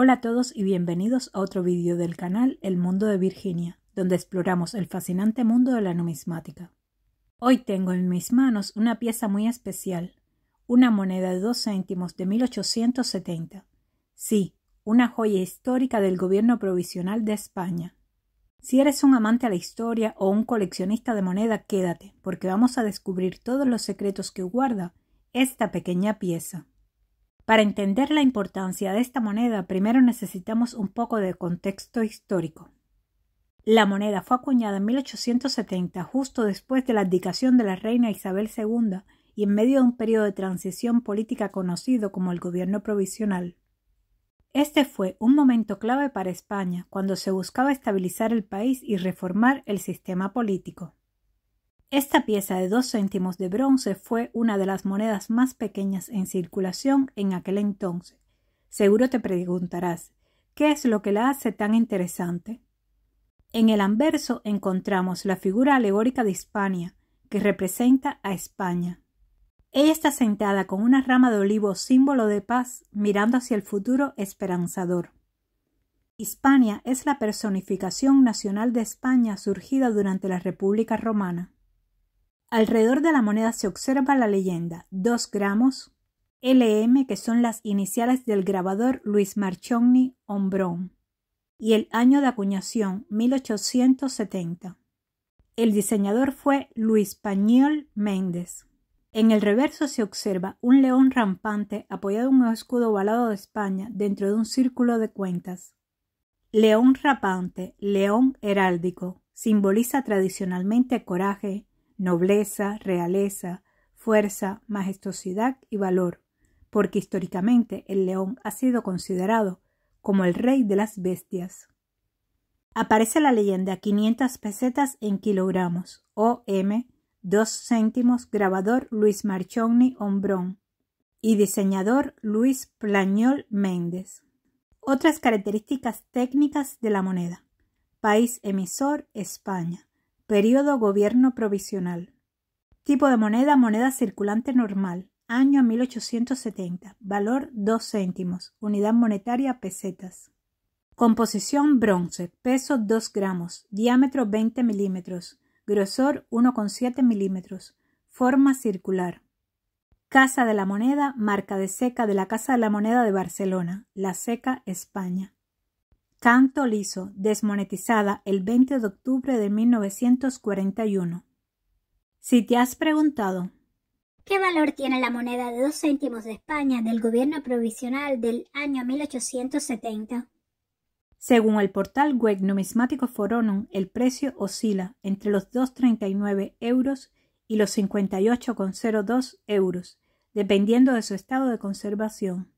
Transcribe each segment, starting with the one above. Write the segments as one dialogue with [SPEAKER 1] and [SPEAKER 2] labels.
[SPEAKER 1] Hola a todos y bienvenidos a otro vídeo del canal El Mundo de Virginia, donde exploramos el fascinante mundo de la numismática. Hoy tengo en mis manos una pieza muy especial, una moneda de dos céntimos de 1870. Sí, una joya histórica del gobierno provisional de España. Si eres un amante a la historia o un coleccionista de moneda, quédate, porque vamos a descubrir todos los secretos que guarda esta pequeña pieza. Para entender la importancia de esta moneda, primero necesitamos un poco de contexto histórico. La moneda fue acuñada en 1870, justo después de la abdicación de la reina Isabel II y en medio de un periodo de transición política conocido como el gobierno provisional. Este fue un momento clave para España, cuando se buscaba estabilizar el país y reformar el sistema político. Esta pieza de dos céntimos de bronce fue una de las monedas más pequeñas en circulación en aquel entonces. Seguro te preguntarás, ¿qué es lo que la hace tan interesante? En el anverso encontramos la figura alegórica de Hispania, que representa a España. Ella está sentada con una rama de olivo símbolo de paz, mirando hacia el futuro esperanzador. Hispania es la personificación nacional de España surgida durante la República Romana. Alrededor de la moneda se observa la leyenda 2 gramos LM, que son las iniciales del grabador Luis Marchoni Ombrón, y el año de acuñación 1870. El diseñador fue Luis Pañol Méndez. En el reverso se observa un león rampante apoyado en un escudo ovalado de España dentro de un círculo de cuentas. León rapante, león heráldico, simboliza tradicionalmente coraje, nobleza, realeza, fuerza, majestuosidad y valor, porque históricamente el león ha sido considerado como el rey de las bestias. Aparece la leyenda 500 pesetas en kilogramos, OM, 2 céntimos, grabador Luis Marchoni Hombrón y diseñador Luis Plañol Méndez. Otras características técnicas de la moneda. País emisor, España. PERÍODO Gobierno Provisional. Tipo de moneda, moneda circulante normal. Año 1870. Valor 2 céntimos. Unidad monetaria pesetas. Composición bronce. Peso 2 gramos. Diámetro 20 milímetros. Grosor 1,7 milímetros. Forma circular. Casa de la Moneda, marca de seca de la Casa de la Moneda de Barcelona, La Seca, España. Canto liso, desmonetizada el 20 de octubre de 1941. Si te has preguntado ¿Qué valor tiene la moneda de dos céntimos de España del gobierno provisional del año 1870? Según el portal web numismático Foronum, el precio oscila entre los 2,39 euros y los 58,02 euros, dependiendo de su estado de conservación.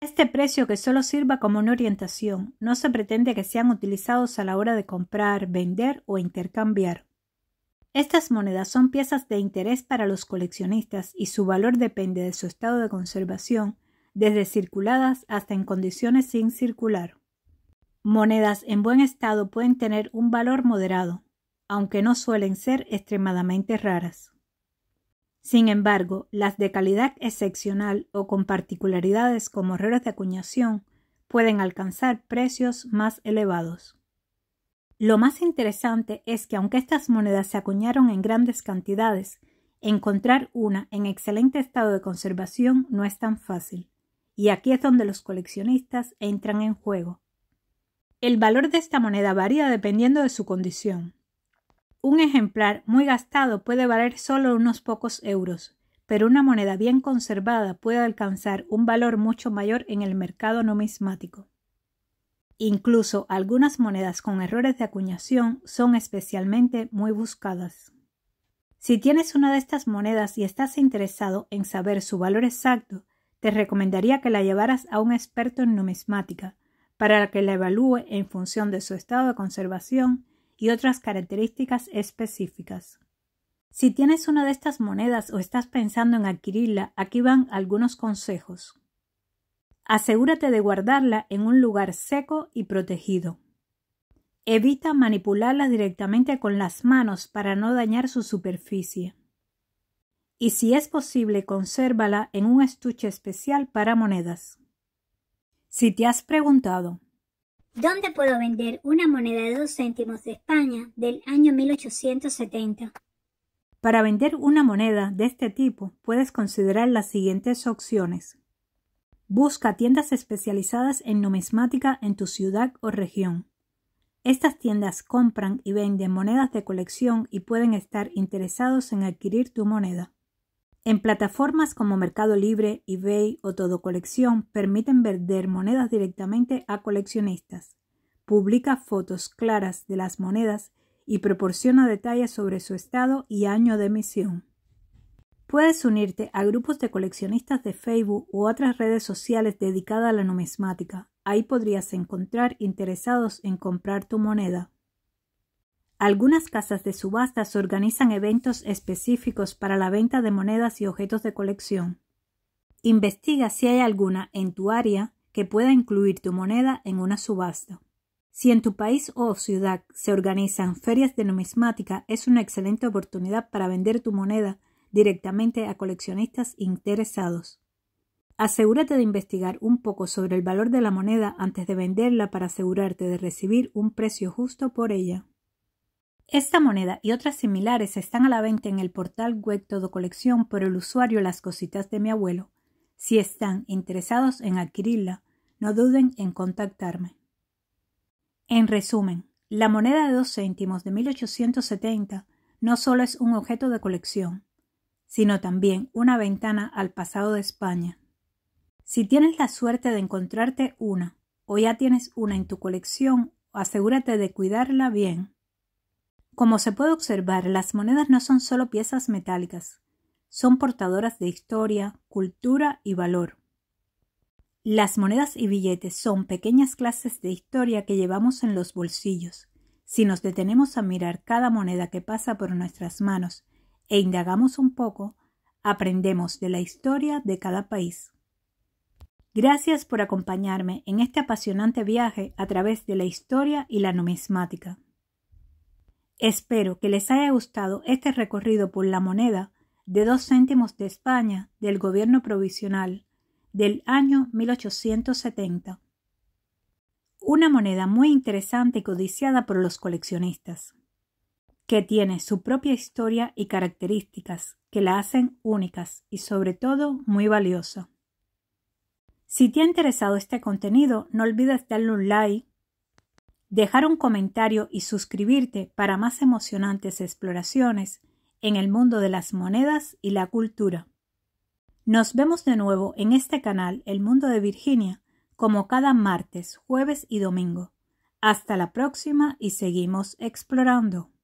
[SPEAKER 1] Este precio que solo sirva como una orientación, no se pretende que sean utilizados a la hora de comprar, vender o intercambiar. Estas monedas son piezas de interés para los coleccionistas y su valor depende de su estado de conservación, desde circuladas hasta en condiciones sin circular. Monedas en buen estado pueden tener un valor moderado, aunque no suelen ser extremadamente raras. Sin embargo, las de calidad excepcional o con particularidades como errores de acuñación pueden alcanzar precios más elevados. Lo más interesante es que aunque estas monedas se acuñaron en grandes cantidades, encontrar una en excelente estado de conservación no es tan fácil. Y aquí es donde los coleccionistas entran en juego. El valor de esta moneda varía dependiendo de su condición. Un ejemplar muy gastado puede valer solo unos pocos euros, pero una moneda bien conservada puede alcanzar un valor mucho mayor en el mercado numismático. Incluso algunas monedas con errores de acuñación son especialmente muy buscadas. Si tienes una de estas monedas y estás interesado en saber su valor exacto, te recomendaría que la llevaras a un experto en numismática, para que la evalúe en función de su estado de conservación y otras características específicas. Si tienes una de estas monedas o estás pensando en adquirirla, aquí van algunos consejos. Asegúrate de guardarla en un lugar seco y protegido. Evita manipularla directamente con las manos para no dañar su superficie. Y si es posible, consérvala en un estuche especial para monedas. Si te has preguntado, ¿Dónde puedo vender una moneda de dos céntimos de España del año 1870? Para vender una moneda de este tipo puedes considerar las siguientes opciones. Busca tiendas especializadas en numismática en tu ciudad o región. Estas tiendas compran y venden monedas de colección y pueden estar interesados en adquirir tu moneda. En plataformas como Mercado Libre, eBay o Todo Colección permiten vender monedas directamente a coleccionistas. Publica fotos claras de las monedas y proporciona detalles sobre su estado y año de emisión. Puedes unirte a grupos de coleccionistas de Facebook u otras redes sociales dedicadas a la numismática. Ahí podrías encontrar interesados en comprar tu moneda. Algunas casas de subastas organizan eventos específicos para la venta de monedas y objetos de colección. Investiga si hay alguna en tu área que pueda incluir tu moneda en una subasta. Si en tu país o ciudad se organizan ferias de numismática, es una excelente oportunidad para vender tu moneda directamente a coleccionistas interesados. Asegúrate de investigar un poco sobre el valor de la moneda antes de venderla para asegurarte de recibir un precio justo por ella. Esta moneda y otras similares están a la venta en el portal web de Colección por el usuario Las Cositas de mi abuelo. Si están interesados en adquirirla, no duden en contactarme. En resumen, la moneda de dos céntimos de 1870 no solo es un objeto de colección, sino también una ventana al pasado de España. Si tienes la suerte de encontrarte una, o ya tienes una en tu colección, asegúrate de cuidarla bien como se puede observar, las monedas no son solo piezas metálicas, son portadoras de historia, cultura y valor. Las monedas y billetes son pequeñas clases de historia que llevamos en los bolsillos. Si nos detenemos a mirar cada moneda que pasa por nuestras manos e indagamos un poco, aprendemos de la historia de cada país. Gracias por acompañarme en este apasionante viaje a través de la historia y la numismática. Espero que les haya gustado este recorrido por la moneda de dos céntimos de España del gobierno provisional del año 1870. Una moneda muy interesante y codiciada por los coleccionistas, que tiene su propia historia y características que la hacen únicas y sobre todo muy valiosa. Si te ha interesado este contenido, no olvides darle un like dejar un comentario y suscribirte para más emocionantes exploraciones en el mundo de las monedas y la cultura. Nos vemos de nuevo en este canal El Mundo de Virginia, como cada martes, jueves y domingo. Hasta la próxima y seguimos explorando.